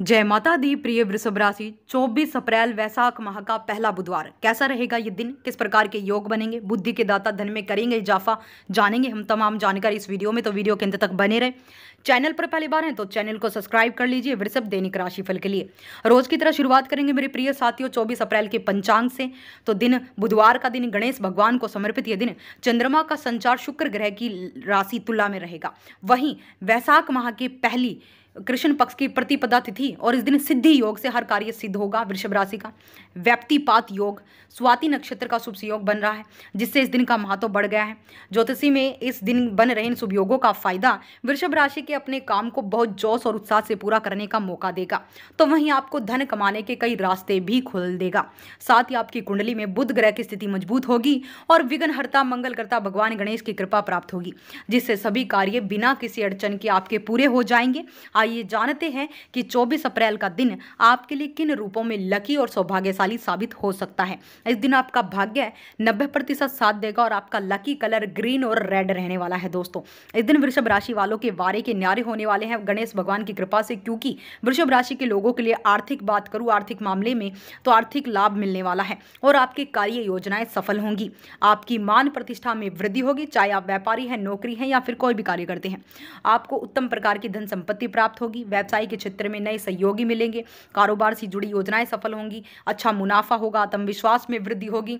जय माता दी प्रिय वृषभ राशि चौबीस अप्रैल वैसाख माह का पहला बुधवार कैसा रहेगा ये दिन किस प्रकार के योग बनेंगे बुद्धि के दाता धन में करेंगे इजाफा जानेंगे हम तमाम जानकारी इस वीडियो में तो वीडियो के अंत तक बने रहे चैनल पर पहली बार हैं तो चैनल को सब्सक्राइब कर लीजिए वृषभ दैनिक राशिफल के लिए रोज की तरह शुरुआत करेंगे मेरे प्रिय साथियों चौबीस अप्रैल के पंचांग से तो दिन बुधवार का दिन गणेश भगवान को समर्पित यह दिन चंद्रमा का संचार शुक्र ग्रह की राशि तुला में रहेगा वहीं वैसाख माह की पहली कृष्ण पक्ष की प्रतिपदा तिथि और इस दिन सिद्धि योग से हर कार्य सिद्ध होगा वृषभ राशि का व्यक्तिपात योग स्वाति नक्षत्र का शुभ योग बन रहा है जिससे इस दिन का महत्व बढ़ गया है ज्योतिषी में इस दिन बन रहे इन शुभ योगों का फायदा वृषभ राशि के अपने काम को बहुत जोश और उत्साह से पूरा करने का मौका देगा तो वहीं आपको धन कमाने के कई रास्ते भी खोल देगा साथ ही आपकी कुंडली में बुद्ध ग्रह की स्थिति मजबूत होगी और विघ्नहर्ता मंगलकर्ता भगवान गणेश की कृपा प्राप्त होगी जिससे सभी कार्य बिना किसी अड़चन के आपके पूरे हो जाएंगे आइए जानते हैं कि 24 अप्रैल का दिन आपके लिए किन रूपों में लकी और सौभाग्यशाली साबित हो सकता है इस दिन आपका भाग्य नब्बे प्रतिशत साथ देगा और आपका लकी कलर ग्रीन और रेड रहने वाला है दोस्तों इस दिन वृषभ राशि वालों के वारे के न्यारे होने वाले हैं गणेश भगवान की कृपा से क्योंकि वृषभ राशि के लोगों के लिए आर्थिक बात करूँ आर्थिक मामले में तो आर्थिक लाभ मिलने वाला है और आपकी कार्य योजनाएं सफल होंगी आपकी मान प्रतिष्ठा में वृद्धि होगी चाहे आप व्यापारी हैं नौकरी हैं या फिर कोई भी कार्य करते हैं आपको उत्तम प्रकार की धन संपत्ति प्राप्त प्राप्त होगी व्यवसाय के क्षेत्र में नए सहयोगी मिलेंगे कारोबार से जुड़ी योजनाएं सफल होंगी अच्छा मुनाफा होगा आत्मविश्वास में वृद्धि होगी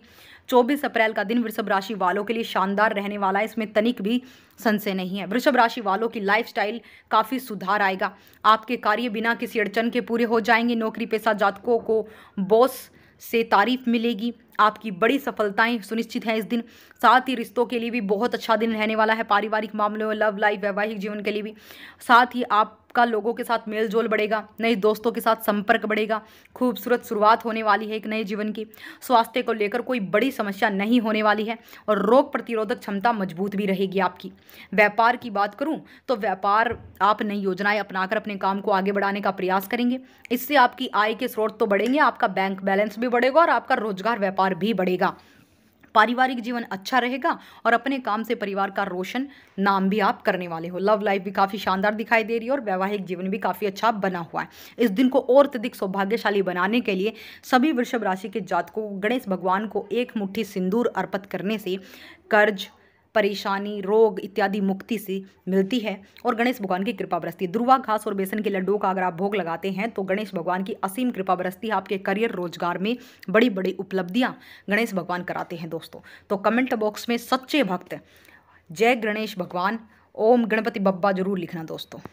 चौबीस अप्रैल का दिन वृषभ राशि वालों के लिए शानदार रहने वाला है इसमें तनिक भी संशय नहीं है वृषभ राशि वालों की लाइफस्टाइल काफ़ी सुधार आएगा आपके कार्य बिना किसी अड़चन के पूरे हो जाएंगे नौकरी पेशा जातकों को बॉस से तारीफ मिलेगी आपकी बड़ी सफलताएं सुनिश्चित हैं इस दिन साथ ही रिश्तों के लिए भी बहुत अच्छा दिन रहने वाला है पारिवारिक मामलों लव लाइफ वैवाहिक जीवन के लिए भी साथ ही आप आपका लोगों के साथ मेल जोल बढ़ेगा नए दोस्तों के साथ संपर्क बढ़ेगा खूबसूरत शुरुआत होने वाली है एक नए जीवन की स्वास्थ्य को लेकर कोई बड़ी समस्या नहीं होने वाली है और रोग प्रतिरोधक क्षमता मजबूत भी रहेगी आपकी व्यापार की बात करूँ तो व्यापार आप नई योजनाएं अपनाकर अपने काम को आगे बढ़ाने का प्रयास करेंगे इससे आपकी आय के स्रोत तो बढ़ेंगे आपका बैंक बैलेंस भी बढ़ेगा और आपका रोजगार व्यापार भी बढ़ेगा पारिवारिक जीवन अच्छा रहेगा और अपने काम से परिवार का रोशन नाम भी आप करने वाले हो लव लाइफ भी काफ़ी शानदार दिखाई दे रही है और वैवाहिक जीवन भी काफ़ी अच्छा बना हुआ है इस दिन को और अत्यधिक सौभाग्यशाली बनाने के लिए सभी वृषभ राशि के जातकों गणेश भगवान को एक मुट्ठी सिंदूर अर्पित करने से कर्ज परेशानी रोग इत्यादि मुक्ति से मिलती है और गणेश भगवान की कृपा बरसती है दुर्वा घास और बेसन के लड्डू का अगर आप भोग लगाते हैं तो गणेश भगवान की असीम कृपा बरसती है आपके करियर रोजगार में बड़ी बड़ी उपलब्धियाँ गणेश भगवान कराते हैं दोस्तों तो कमेंट बॉक्स में सच्चे भक्त जय गणेश भगवान ओम गणपति बब्बा जरूर लिखना दोस्तों